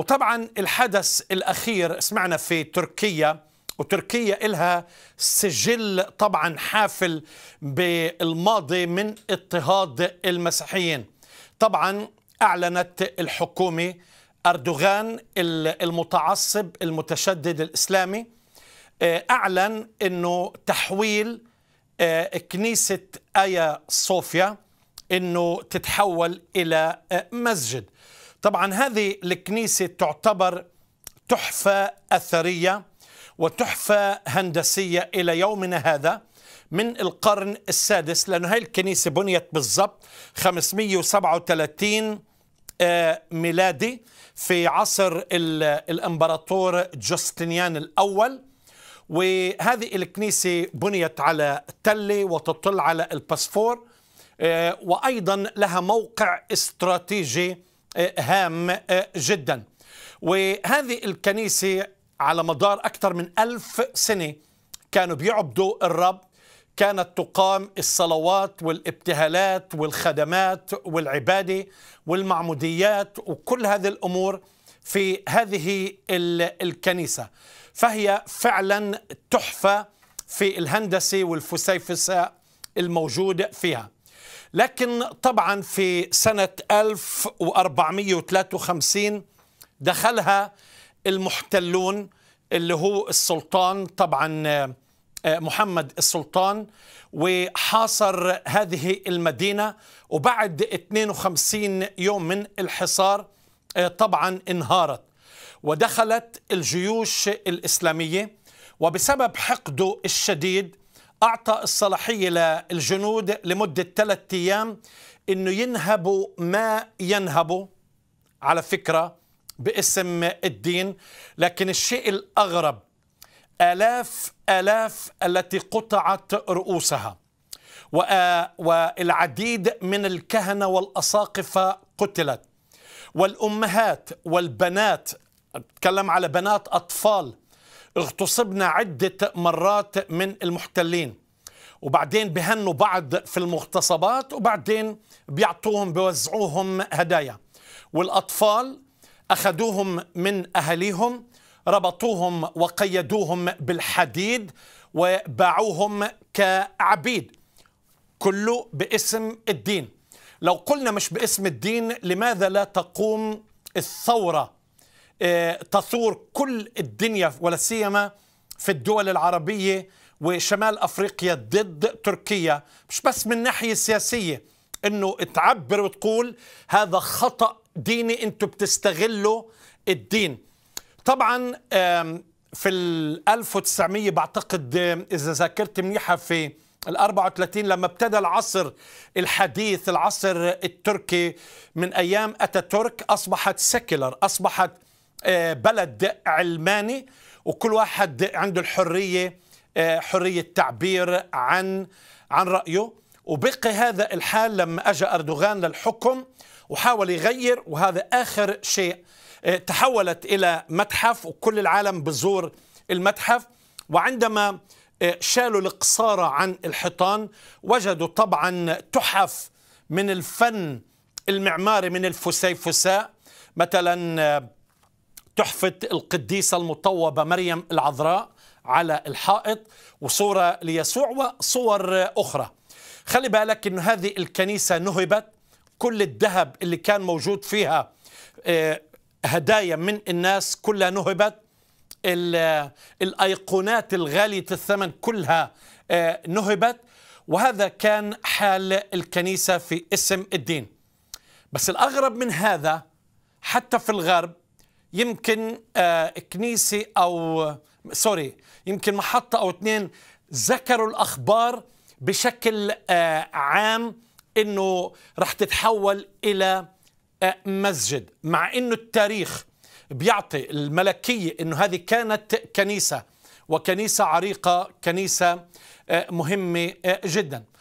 وطبعا الحدث الأخير سمعنا في تركيا وتركيا لها سجل طبعا حافل بالماضي من اضطهاد المسيحيين طبعا أعلنت الحكومة أردوغان المتعصب المتشدد الإسلامي آه، أعلن أنه تحويل آه، كنيسة آيا صوفيا أنه تتحول إلى آه، مسجد طبعا هذه الكنيسة تعتبر تحفة أثرية وتحفة هندسية إلى يومنا هذا من القرن السادس لأن هذه الكنيسة بنيت بالضبط 537 آه، ميلادي في عصر الإمبراطور جوستنيان الأول وهذه الكنيسة بنيت على تلة وتطل على الباسفور آه، وأيضا لها موقع استراتيجي آه، هام آه، جدا وهذه الكنيسة على مدار أكثر من ألف سنة كانوا بيعبدوا الرب كانت تقام الصلوات والابتهالات والخدمات والعبادة والمعموديات وكل هذه الأمور في هذه الكنيسة فهي فعلا تحفة في الهندسة والفسيفساء الموجود فيها لكن طبعا في سنة 1453 دخلها المحتلون اللي هو السلطان طبعا آه، محمد السلطان وحاصر هذه المدينة وبعد 52 يوم من الحصار آه، طبعا انهارت ودخلت الجيوش الإسلامية وبسبب حقده الشديد أعطى الصلاحية للجنود لمدة ثلاثة أيام أنه ينهبوا ما ينهبوا على فكرة باسم الدين لكن الشيء الأغرب آلاف آلاف التي قطعت رؤوسها والعديد من الكهنة والأساقفة قتلت والأمهات والبنات أتكلم على بنات أطفال اغتصبنا عدة مرات من المحتلين وبعدين بهنوا بعض في المغتصبات وبعدين بيعطوهم بيوزعوهم هدايا والأطفال أخذوهم من أهاليهم ربطوهم وقيدوهم بالحديد وباعوهم كعبيد كله باسم الدين لو قلنا مش باسم الدين لماذا لا تقوم الثورة آه، تثور كل الدنيا ولا سيما في الدول العربية وشمال أفريقيا ضد تركيا مش بس من ناحية سياسية أنه تعبر وتقول هذا خطأ ديني أنتم بتستغلوا الدين طبعا في ال 1900 بعتقد إذا ذاكرت منيحة في ال 34 لما ابتدى العصر الحديث العصر التركي من أيام أتاتورك أصبحت سيكولر أصبحت آه، بلد علماني وكل واحد عنده الحرية آه، حرية تعبير عن عن رأيه وبقي هذا الحال لما أجا أردوغان للحكم وحاول يغير وهذا آخر شيء آه، تحولت إلى متحف وكل العالم بزور المتحف وعندما شالوا القصارى عن الحيطان وجدوا طبعا تحف من الفن المعماري من الفسيفساء مثلا تحفة القديسة المطوبة مريم العذراء على الحائط وصورة ليسوع وصور أخرى خلي بالك أن هذه الكنيسة نهبت كل الذهب اللي كان موجود فيها آه، هدايا من الناس كلها نهبت الأيقونات الغالية الثمن كلها آه، نهبت وهذا كان حال الكنيسة في اسم الدين بس الأغرب من هذا حتى في الغرب يمكن آه، كنيسة أو سوري يمكن محطة أو اثنين ذكروا الأخبار بشكل آه، عام أنه رح تتحول إلى آه، مسجد مع أنه التاريخ بيعطي الملكية أنه هذه كانت كنيسة وكنيسة عريقة كنيسة مهمة جداً